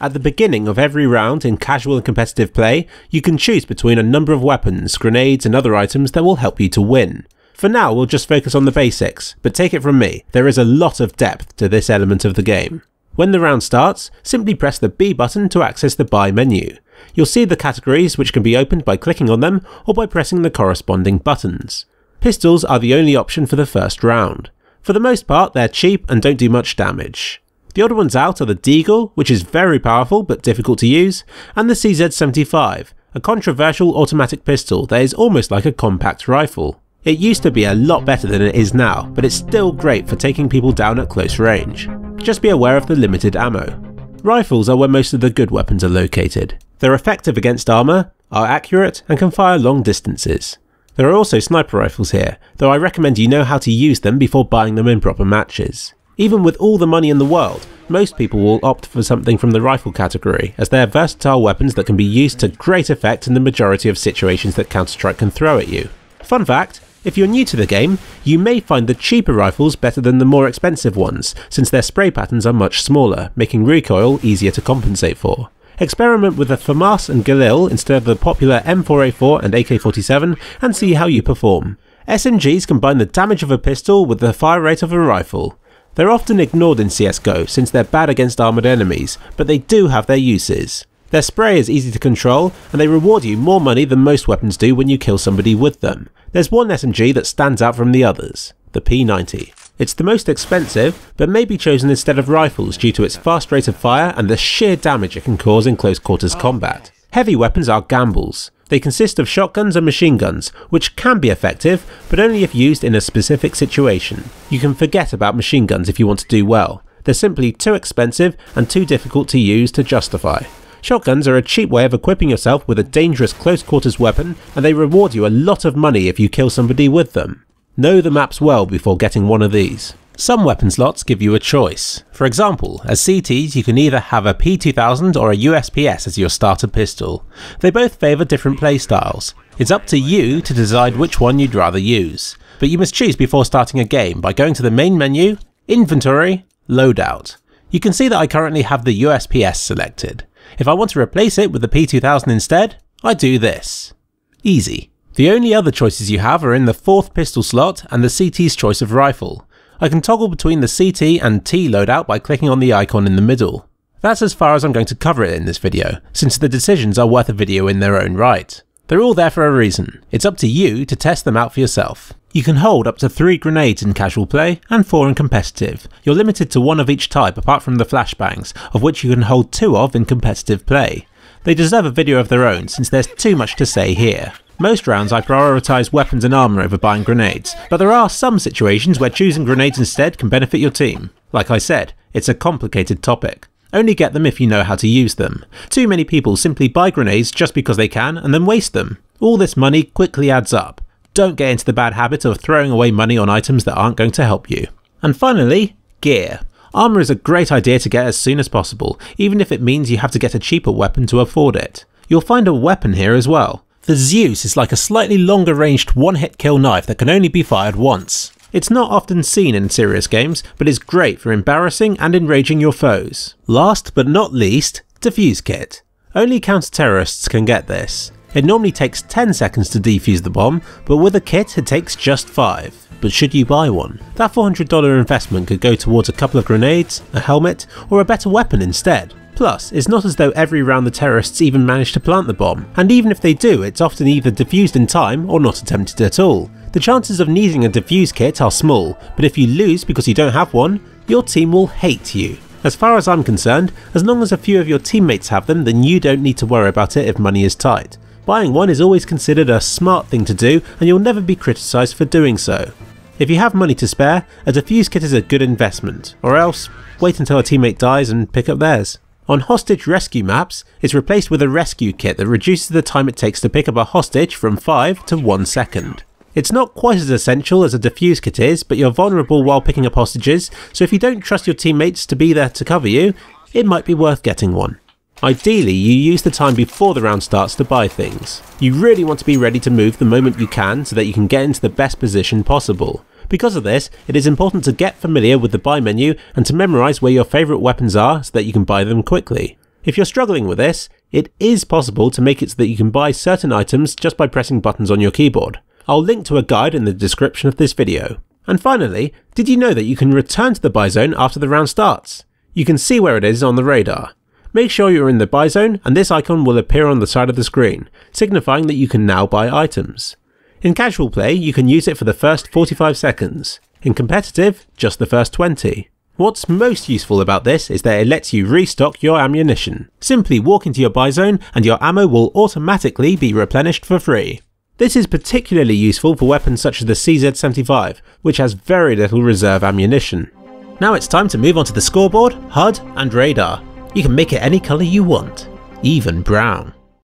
At the beginning of every round in casual and competitive play, you can choose between a number of weapons, grenades and other items that will help you to win. For now we'll just focus on the basics, but take it from me, there is a lot of depth to this element of the game. When the round starts, simply press the B button to access the buy menu. You'll see the categories which can be opened by clicking on them or by pressing the corresponding buttons. Pistols are the only option for the first round. For the most part they're cheap and don't do much damage. The other ones out are the Deagle, which is very powerful but difficult to use, and the CZ-75, a controversial automatic pistol that is almost like a compact rifle. It used to be a lot better than it is now, but it's still great for taking people down at close range. Just be aware of the limited ammo. Rifles are where most of the good weapons are located. They're effective against armour, are accurate, and can fire long distances. There are also sniper rifles here, though I recommend you know how to use them before buying them in proper matches. Even with all the money in the world, most people will opt for something from the rifle category, as they are versatile weapons that can be used to great effect in the majority of situations that Counter-Strike can throw at you. Fun fact, if you're new to the game, you may find the cheaper rifles better than the more expensive ones, since their spray patterns are much smaller, making recoil easier to compensate for. Experiment with the FAMAS and Galil instead of the popular M4A4 and AK-47 and see how you perform. SMGs combine the damage of a pistol with the fire rate of a rifle. They're often ignored in CSGO since they're bad against armoured enemies, but they do have their uses. Their spray is easy to control, and they reward you more money than most weapons do when you kill somebody with them. There's one SMG that stands out from the others, the P90. It's the most expensive, but may be chosen instead of rifles due to its fast rate of fire and the sheer damage it can cause in close quarters oh, combat. Heavy weapons are gambles. They consist of shotguns and machine guns, which can be effective, but only if used in a specific situation. You can forget about machine guns if you want to do well. They're simply too expensive and too difficult to use to justify. Shotguns are a cheap way of equipping yourself with a dangerous close quarters weapon, and they reward you a lot of money if you kill somebody with them. Know the maps well before getting one of these. Some weapon slots give you a choice. For example, as CTs you can either have a P2000 or a USPS as your starter pistol. They both favour different playstyles. It's up to you to decide which one you'd rather use, but you must choose before starting a game by going to the main menu, Inventory, Loadout. You can see that I currently have the USPS selected. If I want to replace it with the P2000 instead, I do this. Easy. The only other choices you have are in the 4th pistol slot and the CT's choice of rifle. I can toggle between the CT and T loadout by clicking on the icon in the middle. That's as far as I'm going to cover it in this video, since the decisions are worth a video in their own right. They're all there for a reason. It's up to you to test them out for yourself. You can hold up to 3 grenades in casual play and 4 in competitive. You're limited to one of each type apart from the flashbangs, of which you can hold 2 of in competitive play. They deserve a video of their own since there's too much to say here. Most rounds I prioritise weapons and armour over buying grenades, but there are some situations where choosing grenades instead can benefit your team. Like I said, it's a complicated topic. Only get them if you know how to use them. Too many people simply buy grenades just because they can and then waste them. All this money quickly adds up. Don't get into the bad habit of throwing away money on items that aren't going to help you. And finally, gear. Armour is a great idea to get as soon as possible, even if it means you have to get a cheaper weapon to afford it. You'll find a weapon here as well. The Zeus is like a slightly longer ranged one-hit kill knife that can only be fired once. It's not often seen in serious games, but is great for embarrassing and enraging your foes. Last but not least, Defuse Kit. Only counter-terrorists can get this. It normally takes 10 seconds to defuse the bomb, but with a kit it takes just 5. But should you buy one? That $400 investment could go towards a couple of grenades, a helmet, or a better weapon instead. Plus, it's not as though every round the terrorists even manage to plant the bomb, and even if they do, it's often either defused in time or not attempted at all. The chances of needing a defuse kit are small, but if you lose because you don't have one, your team will hate you. As far as I'm concerned, as long as a few of your teammates have them, then you don't need to worry about it if money is tight. Buying one is always considered a smart thing to do, and you'll never be criticised for doing so. If you have money to spare, a defuse kit is a good investment, or else wait until a teammate dies and pick up theirs. On hostage rescue maps, it's replaced with a rescue kit that reduces the time it takes to pick up a hostage from 5 to 1 second. It's not quite as essential as a defuse kit is, but you're vulnerable while picking up hostages, so if you don't trust your teammates to be there to cover you, it might be worth getting one. Ideally, you use the time before the round starts to buy things. You really want to be ready to move the moment you can so that you can get into the best position possible. Because of this, it is important to get familiar with the buy menu and to memorise where your favourite weapons are so that you can buy them quickly. If you're struggling with this, it is possible to make it so that you can buy certain items just by pressing buttons on your keyboard. I'll link to a guide in the description of this video. And finally, did you know that you can return to the buy zone after the round starts? You can see where it is on the radar. Make sure you're in the buy zone and this icon will appear on the side of the screen, signifying that you can now buy items. In casual play, you can use it for the first 45 seconds. In competitive, just the first 20. What's most useful about this is that it lets you restock your ammunition. Simply walk into your buy zone and your ammo will automatically be replenished for free. This is particularly useful for weapons such as the CZ-75, which has very little reserve ammunition. Now it's time to move on to the scoreboard, HUD and radar. You can make it any colour you want, even brown.